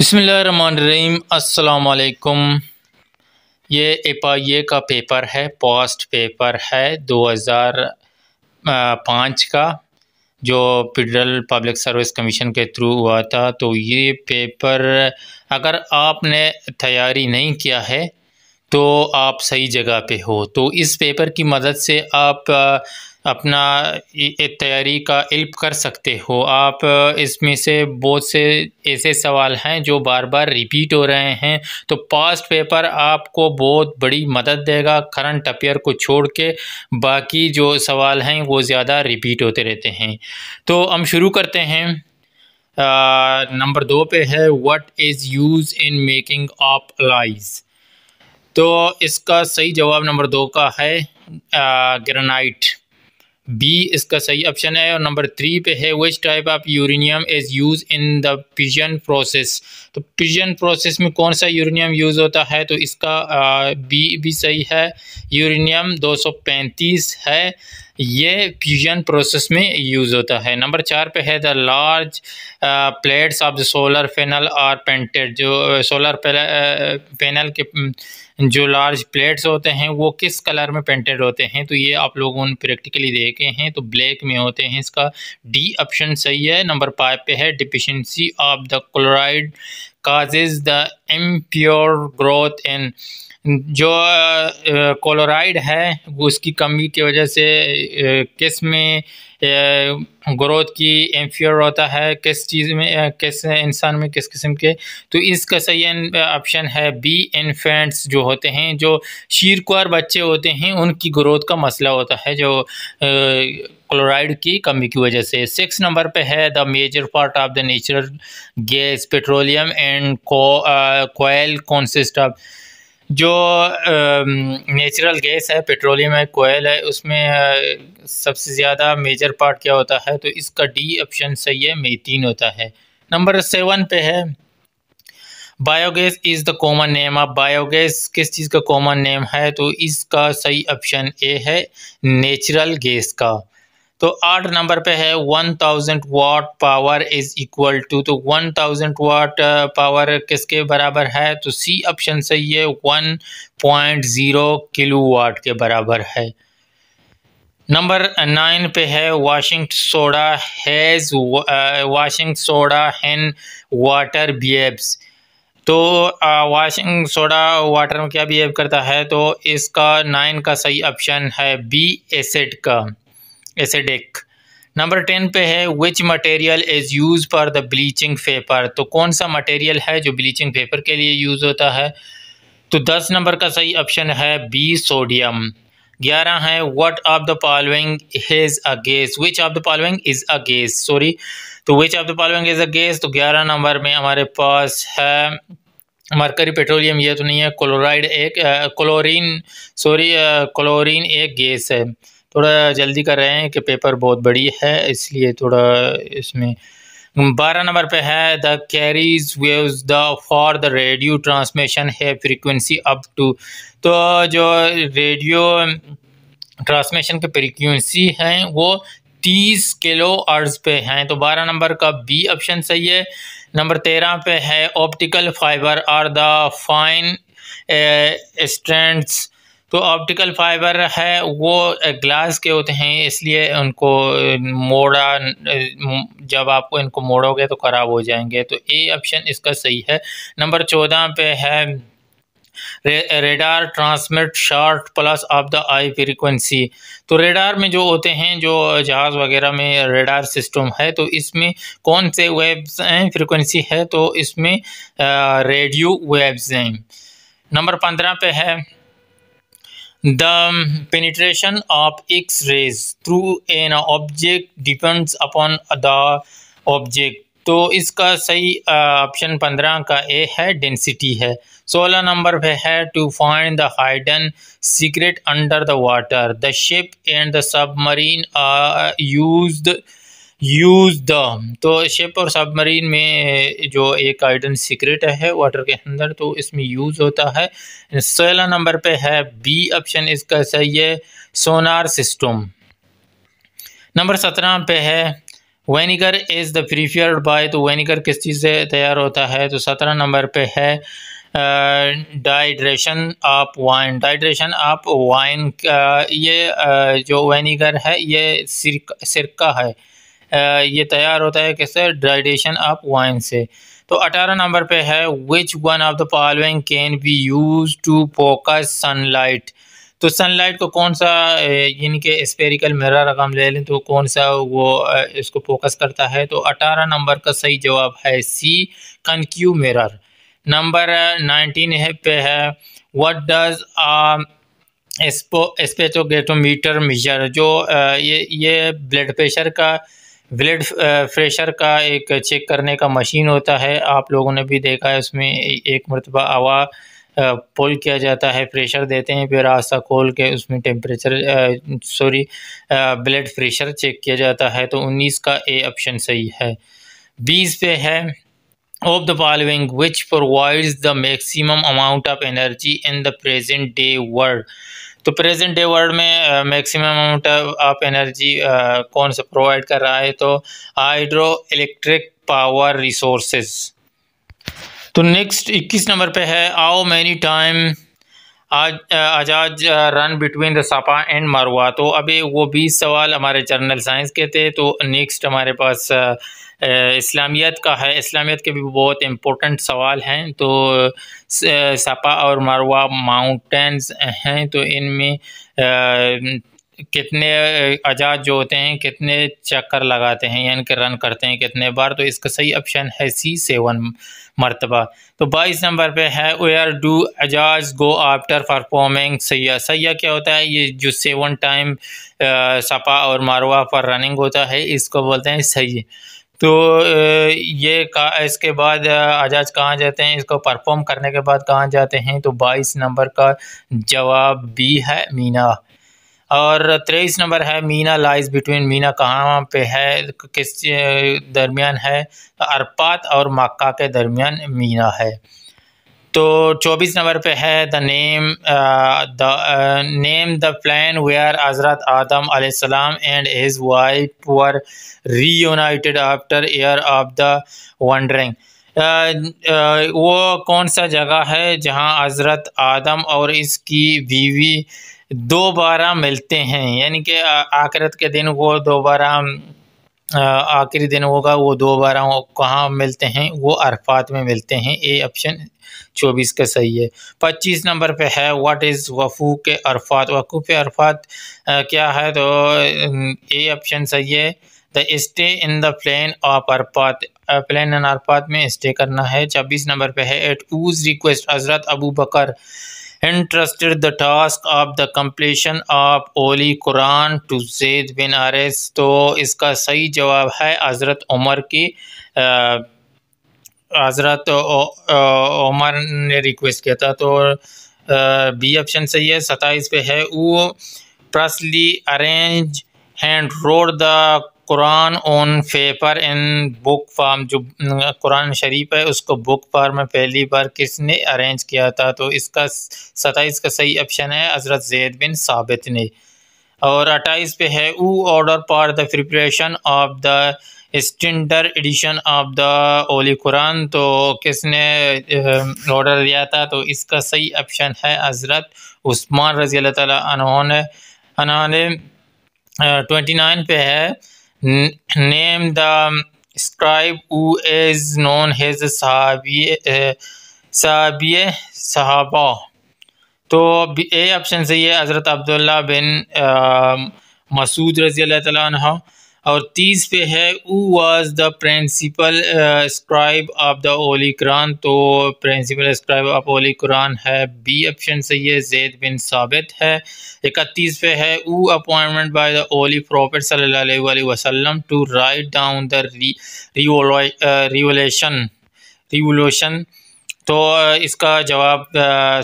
बसमीम अल्लाम ये एपाइए का पेपर है पोस्ट पेपर है 2005 का जो फेडरल पब्लिक सर्विस कमीशन के थ्रू हुआ था तो ये पेपर अगर आपने तैयारी नहीं किया है तो आप सही जगह पे हो तो इस पेपर की मदद से आप अपना तैयारी का इल्प कर सकते हो आप इसमें से बहुत से ऐसे सवाल हैं जो बार बार रिपीट हो रहे हैं तो पास्ट पेपर आपको बहुत बड़ी मदद देगा करंट अपेयर को छोड़ के बाकी जो सवाल हैं वो ज़्यादा रिपीट होते रहते हैं तो हम शुरू करते हैं नंबर दो पे है what is use in making आप लाइज़ तो इसका सही जवाब नंबर दो का है ग्रेनाइट बी इसका सही ऑप्शन है और नंबर थ्री पे है which type of uranium is use in the fission process तो पिजन प्रोसेस में कौन सा यूरेनियम यूज़ होता है तो इसका बी भी सही है यूरेनियम 235 है ये फ्यूजन प्रोसेस में यूज़ होता है नंबर चार पे है the large plates of the solar panel are painted जो सोलर uh, पैनल uh, के um, जो लार्ज प्लेट्स होते हैं वो किस कलर में पेंटेड होते हैं तो ये आप लोगों ने प्रैक्टिकली देखे हैं तो ब्लैक में होते हैं इसका डी ऑप्शन सही है नंबर फाइव पे है deficiency of the chloride causes the impure growth and जो क्लोराइड है उसकी कमी की वजह से किस में ग्रोथ की एम्फियर होता है किस चीज़ में किस इंसान में किस किस्म के तो इसका सही ऑप्शन है बी इन्फेंट्स जो होते हैं जो शीरकुआर बच्चे होते हैं उनकी ग्रोथ का मसला होता है जो क्लोराइड की कमी की वजह से सिक्स नंबर पे है the major part of the natural gas petroleum and coal consist of जो नेचुरल गैस है पेट्रोलियम है कोयल है उसमें सबसे ज़्यादा मेजर पार्ट क्या होता है तो इसका डी ऑप्शन सही है मेथीन होता है नंबर सेवन पे है biogas is the common name of biogas किस चीज़ का कॉमन नेम है तो इसका सही ऑप्शन ए है नेचुरल गैस का तो आठ नंबर पे है one thousand watt power is equal to तो वन थाउजेंड वाट पावर किसके बराबर है तो सी ऑप्शन सही है one point zero kilowatt के बराबर है नंबर नाइन पे है washing soda has washing soda हैन वाटर बिहेव्स तो वाशिंग सोडा वाटर में क्या बिहेव करता है तो इसका नाइन का सही ऑप्शन है बी एसिड का एसिडिक नंबर टेन पे है which material is use for the bleaching paper तो कौन सा मटेरियल है जो ब्लीचिंग पेपर के लिए यूज़ होता है तो दस नंबर का सही ऑप्शन है बी सोडियम ग्यारह है what of the following is a gas which of the following is a gas sorry तो which of the following is a gas तो ग्यारह नंबर में हमारे पास है मरकरी पेट्रोलियम ये तो नहीं है क्लोराइड एक क्लोरीन सॉरी क्लोरीन एक गैस है थोड़ा जल्दी कर रहे हैं कि पेपर बहुत बड़ी है इसलिए थोड़ा इसमें बारह नंबर पे है the carries waves the for the radio transmission है फ्रीक्वेंसी अप टू तो जो रेडियो ट्रांसमिशन की फ्रीक्वेंसी हैं वो तीस किलो अर्ज पे हैं तो बारह नंबर का बी ऑप्शन सही है नंबर तेरह पे है optical fibre are the fine strands तो ऑप्टिकल फाइबर है वो ग्लास eh, के होते हैं इसलिए उनको eh, मोड़ा eh, जब आप इनको मोड़ोगे तो ख़राब हो जाएंगे तो ए ऑप्शन इसका सही है नंबर चौदह पे है radar transmit short pulse of the high frequency तो रेडार में जो होते हैं जो जहाज़ वगैरह में रेडार सिस्टम है तो इसमें कौन से वेब्स हैं फ्रीक्वेंसी है तो इसमें रेडियो वेब्स हैं नंबर पंद्रह पे है the penetration of x rays through an object depends upon the object तो इसका सही ऑप्शन पंद्रह का ए है डेंसिटी है सोलह नंबर पे है to find the hidden secret under the water the ship and the submarine used use the तो शिप और सबमरीन में eh, जो एक आइडन सीक्रेट है वाटर के अंदर तो इसमें यूज़ होता है सोलह नंबर पे है बी ऑप्शन इसका सही है सोनार सिस्टम नंबर सत्रह पे है vinegar is the preferred by तो वेनिगर किस चीज़ से तैयार होता है तो सत्रह नंबर पे है dehydration of wine dehydration of wine ये आ, eh, जो वेनिगर है ये सिरका है ये तैयार होता है किससे ड्राइडेशन ऑफ वाइन से तो अठारह नंबर पे है which one of the following can be use to focus sunlight तो सनलाइट को कौन सा यानी कि स्पेरिकल मेरा रकम ले लें तो कौन सा वो इसको फोकस करता है तो अठारह नंबर का सही जवाब है C concave mirror number nineteen है पे है व्हाट डज स्पेचोगेटोमीटर मेजर जो ये ये ब्लड प्रेशर का ब्लड फ्रेशर का एक चेक करने का मशीन होता है आप लोगों ने भी देखा है उसमें एक मरतबा हवा पुल किया जाता है प्रेशर देते हैं फिर रास्ता खोल के उसमें temperature sorry blood pressure check किया जाता है तो 19 का ए ऑप्शन सही है 20 पे है of the following which provides the maximum amount of energy in the present day world तो प्रेजेंट डे वर्ल्ड में मैक्सिमम अमाउंट ऑफ एनर्जी कौन सा प्रोवाइड कर रहा है तो हाइड्रो इलेक्ट्रिक पावर रिसोर्सेज तो नेक्स्ट 21 नंबर पे है आओ मैनी टाइम आज आजाद run between the Safa and Marwa तो अभी वो 20 सवाल हमारे जर्नल साइंस के थे तो नेक्स्ट हमारे पास इस्लामियत का है इस्लामियत के भी बहुत इम्पोर्टेंट सवाल हैं तो सपा और मारवा माउंटेंस हैं तो इनमें कितने अजाज जो होते हैं कितने चक्कर लगाते हैं यानी कि रन करते हैं कितने बार तो इसका सही ऑप्शन है सी सेवन मरतबा तो बाईस नंबर पे है वेयर डू अजाज गो आफ्टर परफॉर्मिंग सैया सैया क्या होता है ये जो सेवन टाइम सपा और मारवा पर रनिंग होता है इसको बोलते हैं सही तो ये का इसके बाद आजाज कहाँ जाते हैं इसको परफॉर्म करने के बाद कहाँ जाते हैं तो बाईस नंबर का जवाब बी है मीना और तेईस नंबर है मीना लाइज बिटवीन मीना कहाँ पे है किस दरमियान है अरपात और मक्का के दरमियान मीना है तो 24 नंबर पे है the name the name the plain where हज़रत आदम आसमाम and his wife were reunited after year of the wandering वो कौन सा जगह है जहाँ हज़रत आदम और इसकी बीवी दोबारा मिलते हैं यानी कि आखिरत के दिन वो दोबारा आखिरी दिन होगा वो दो बारह कहाँ मिलते हैं वो अरफात में मिलते हैं ए ऑप्शन चौबीस का सही है पच्चीस नंबर पे है व्हाट इज़ वफू के अरफात वकू के अरफात क्या है तो ए ऑप्शन सही है the stay in the plain of Arafat plain in Arafat में स्टे करना है छब्बीस नंबर पे है एट ऊज रिक्वेस्ट हज़रत अबू बकर entrusted the task of the completion of Holy Quran to Zaid bin Haris तो इसका सही जवाब है हज़रत उमर की हज़रत उमर ने रिक्वेस्ट किया था तो बी ऑप्शन सही है सताइस पे है वो प्रसली arrange hand wrote the Quran on paper in book form जो कुरान शरीफ है उसको बुक फार्म में पहली बार किसने अरेंज किया था तो इसका सताईस का सही ऑप्शन है हज़रत जैद बिन साबित ने और अट्ठाईस पे है who order for the preparation of the standard edition of the holy Quran तो किसने ऑर्डर दिया था तो इसका सही ऑप्शन है हज़रत उस्मान रज़ी अल्लाह तहोंने ट्वेंटी नाइन पे है name the scribe who is known as sahabi sahabi sahaba तो ए ऑप्शन सही है हज़रत अब्दुल्ला बिन मसूद रज़ी अल्लाह और तीस पे है who was the principal scribe of the holy Quran तो principal scribe of holy Quran है बी ऑप्शन सही है जैद बिन साबित है इकतीस पे है ऊ appointment by the holy prophet सल्लल्लाहु अलैहि वसल्लम to write down the revelation revolution तो इसका जवाब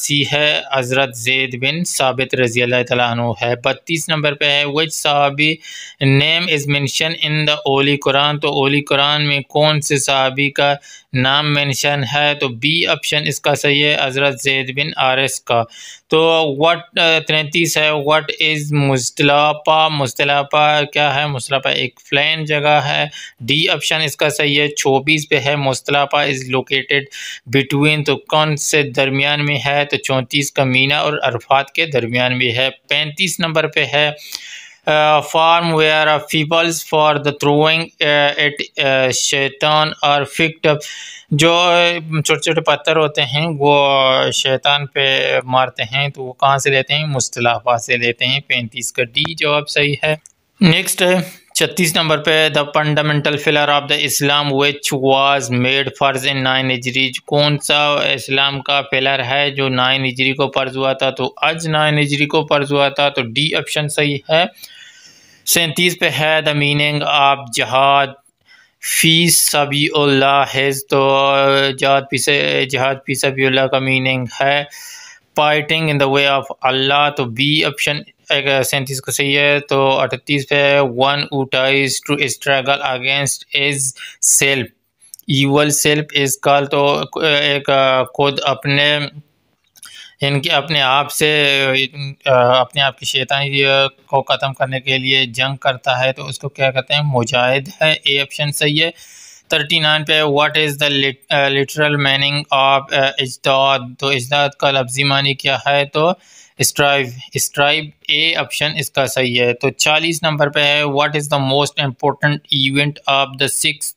सी है हज़रत जैद बिन साबित रज़ी तु है बत्तीस नंबर पे है वज सहाबी name is mention in the holy Quran तो ओली कुरान में कौन से सहाबी का नाम मेंशन है तो बी ऑप्शन इसका सही है हज़रत जैद बिन आरस का तो वट तैंतीस है वट इज़ मुस्तलापा मुस्तलापा क्या है मुस्तलापा एक फ्लैन जगह है डी ऑप्शन इसका सही है चौबीस पे है मुस्तलापा इज़ लोकेटेड बिटवीन तो कौन से दरमियान में है तो चौंतीस का मीना और अरफात के दरमियान भी है पैंतीस नंबर पे है form were of peoples for the throwing at शैतान और फिक्ट जो छोटे छोटे पत्थर होते हैं वो शैतान पे मारते हैं तो वो कहाँ से लेते हैं मुस्तलाफा से लेते हैं पैंतीस का डी जवाब सही है नेक्स्ट है छत्तीस नंबर पे the fundamental pillar of the Islam which was made फर्ज इन नाइन इजरीज कौन सा इस्लाम का फिलर है जो नाइन इजरी को फर्ज हुआ था तो आज नाइन इजरी को फर्ज हुआ था तो डी ऑप्शन सही है सैंतीस पे है द मीनिंग ऑफ जहाद फीस सभी हेज़ तो जहाद पीसे जहाद फी सभी का मीनिंग है fighting in the way of Allah तो बी ऑप्शन सैंतीस को सही है तो अठतीस पे वन उटाइज to struggle against is self evil self is called तो एक खुद अपने इनके अपने आप से अपने आप की शैतानी को ख़त्म करने के लिए जंग करता है तो उसको क्या कहते हैं मुजाहिद है ए ऑप्शन सही है थर्टी नाइन पे what is the literal meaning of इजदाद तो इजदाद का लफ्जी मानी क्या है तो स्ट्राइव स्ट्राइव ए ऑप्शन इसका सही है तो चालीस नंबर पे है what is the most important event of the six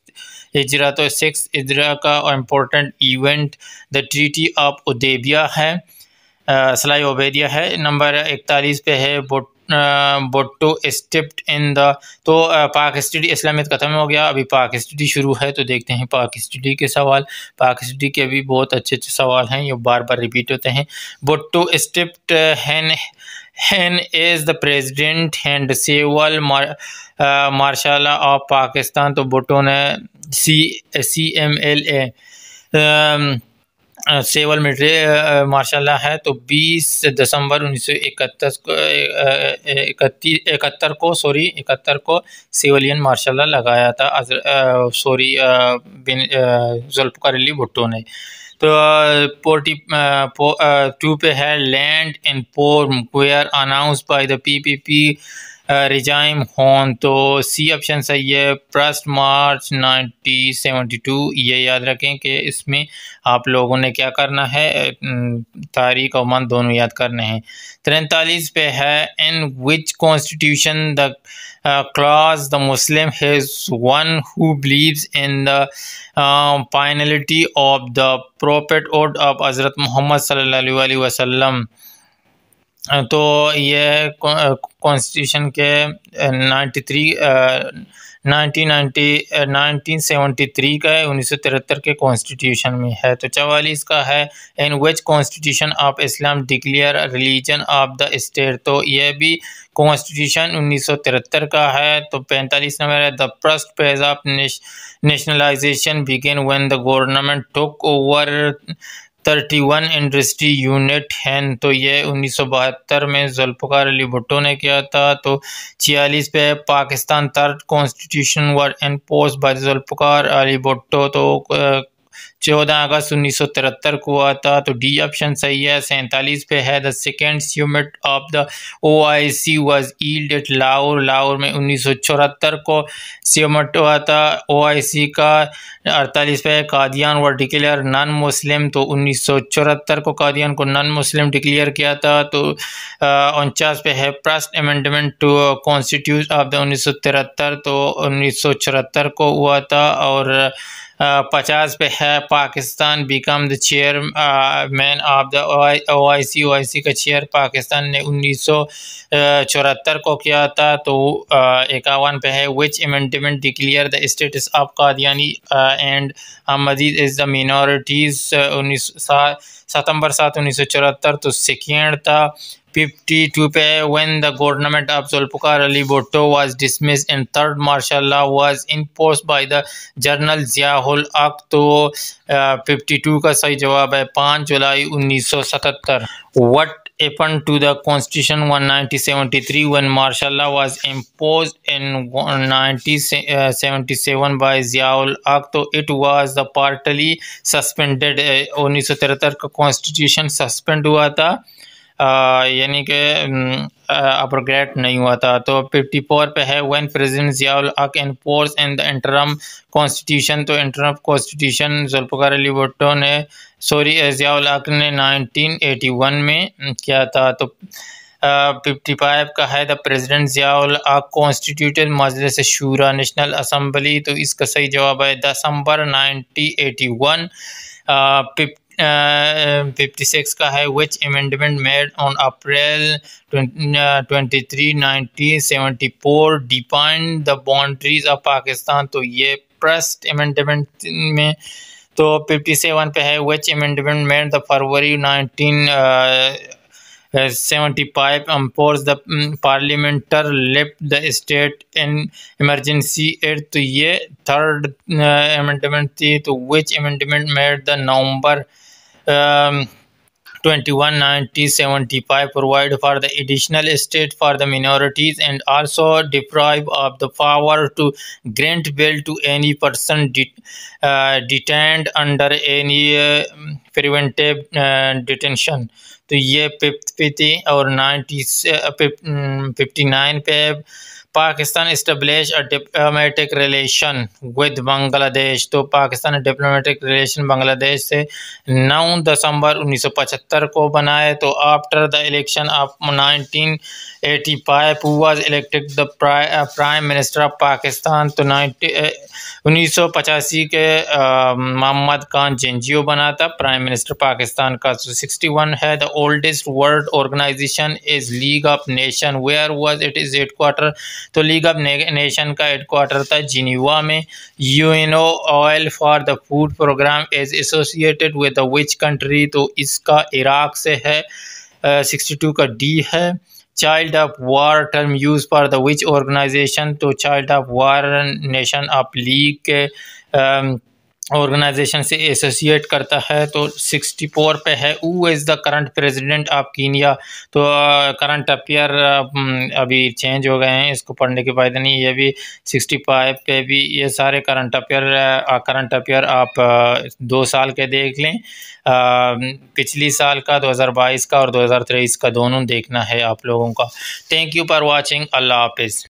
हिजरा तो सिक्स हिजरा का important event the treaty of Hudaibiya है सलाई ओबेदिया है नंबर इकतालीस पे है बोट बोटो स्टिप्ट इन द तो पाक स्टडी इस्लामियत ख़त्म हो गया अभी पाक स्टडी शुरू है तो देखते हैं पाक स्टडी के सवाल पाक स्टडी के भी बहुत अच्छे अच्छे सवाल हैं ये बार बार रिपीट होते हैं बोटो स्टिप्ट हैन हैन is the president hand सेवल marshal of Pakistan तो बोटो ने सी C M L A सेवल military माशाल्लाह है तो 20 दिसंबर उन्नीस सौ इकहत्तर को इकतीस इकहत्तर को सॉरी इकहत्तर को सिविलियन मार्शाला लगाया था सॉरी बिन जुल्फकार अली भुट्टो ने तो पोर्टी पो, टू पे है land in form were announce by the PPP P, P regime uh, होन तो सी ऑप्शन सही है फर्स्ट मार्च 1972 ये याद रखें कि इसमें आप लोगों ने क्या करना है तारीख और मंथ दोनों याद करने हैं तैंतालीस पे है in which constitution the class the Muslim has one who believes in the finality of the prophethood of हज़रत मोहम्मद सल्लल्लाहु अलैहि वसल्लम तो ये कॉन्स्टिट्यूशन के 93 three nineteen ninety nineteen three का है उन्नीस सौ तिहत्तर के कॉन्स्टिट्यूशन में है तो चवालीस का है in which constitution of Islam declare religion of the state तो यह भी कॉन्स्टिट्यूशन उन्नीस सौ तिहत्तर का है तो पैंतालीस नंबर है the first page of nationalization began when the government took over thirty one industry unit हैं तो ये उन्नीस सौ बहत्तर में जुल्फ़ार अली भुट्टो ने किया था तो छियालीस पे Pakistan third constitution was post by Zulfikar Ali Bhutto तो चौदह अगस्त उन्नीस सौ तिहत्तर को हुआ था तो डी ऑप्शन सही है सैंतालीस पे है the second summit of the O I C was held at Lahore Lahore में उन्नीस सौ चौहत्तर को सीमेंट हुआ था ओ आई सी का अड़तालीस पे कादियान व डिक्लेयर नॉन मुस्लिम तो उन्नीस सौ चौहत्तर को कादियान को नॉन मुस्लिम डिक्लेयर किया था तो उनचास पे है first amendment to constitute of the उन्नीस सौ तिहत्तर तो उन्नीस सौ चौहत्तर को हुआ था और Uh, पचास पे है Pakistan become the chairman of the O I C O I C का चेयर पाकिस्तान ने उन्नीस सौ uh, चौहत्तर को किया था तो uh, इक्यावन पे है which amendment declare the status of Qadiani and मजीद इज़ द मिनोरिटीज उन्नीस सतंबर सात उन्नीस सौ चौहत्तर तो सेकेंड था फिफ्टी टू पे when the government of Zulfikar Ali Bhutto was dismiss in third martial law was enforced by the general Ziaul Haq तो फिफ्टी uh, टू का सही जवाब है पाँच जुलाई उन्नीस सौ सतहत्तर what happen to the constitution one ninety seventy three one martial law was impose in nineteen seventy seven by Ziaul Haq तो it was the partly suspended उन्नीस सौ तिहत्तर का कॉन्स्टिट्यूशन सस्पेंड हुआ था यानी कि अपग्रेड नहीं हुआ था तो फिफ्टी फोर पे है वन प्रेजिडेंट जियाउल एन and force in the interim constitution तो इंटरम कॉन्स्टिट्यूशन जुल्फ़ार अली भुट्टो ने सॉरी ने नाइनटीन एटी वन में किया था तो फिफ्टी फाइव का है the president Ziaul constituted Majlis Shura national assembly तो इसका सही जवाब है दसंबर नाइनटीन एटी वन फिफ्टी का है which amendment made on April twenty three define the boundaries of Pakistan तो ये प्रस्ट अमेंडमेंट में तो 57 पे है which amendment made the February nineteen seventy five empowers the parliamentary लिप द स्टेट इन इमरजेंसी एड तो ये थर्ड अमेंडमेंट uh, थी तो विच amendment made the November um, provide for the additional estate for the minorities and also deprive of the power to grant bail to any person uh, detained under any uh, preventive uh, detention So, ये fifty और Pakistan establish diplomatic relation with Bangladesh तो Pakistan diplomatic relation Bangladesh से 9 दिसंबर 1975 को बनाए तो after the election of 1985 five was elected the prime minister of Pakistan तो uh, उन्नीस सौ पचासी के मोहम्मद खान जेंजियो बना था प्राइम मिनिस्टर पाकिस्तान का तो so, है the oldest world organization is league of nation where was it is headquarter तो लीग ऑफ नेशन का हेडकोार्टर था जिनीवा में U N O oil for the food program as associated with the which country तो इसका Iraq से है sixty two का D है child of war term use for the which organization तो child of war nation of league के organization से associate करता है तो सिक्सटी फोर पे है who is the current president of Kenya तो करंट अफेयर अभी चेंज हो गए हैं इसको पढ़ने के बाद नहीं ये भी सिक्सटी फाइव पे भी ये सारे करंट अपियर करंट अपियर आप दो साल के देख लें पिछली साल का दो हज़ार बाईस का और दो हज़ार तेईस का दोनों देखना है आप लोगों का थैंक यू फॉर वॉचिंग अल्लाह हाफिज़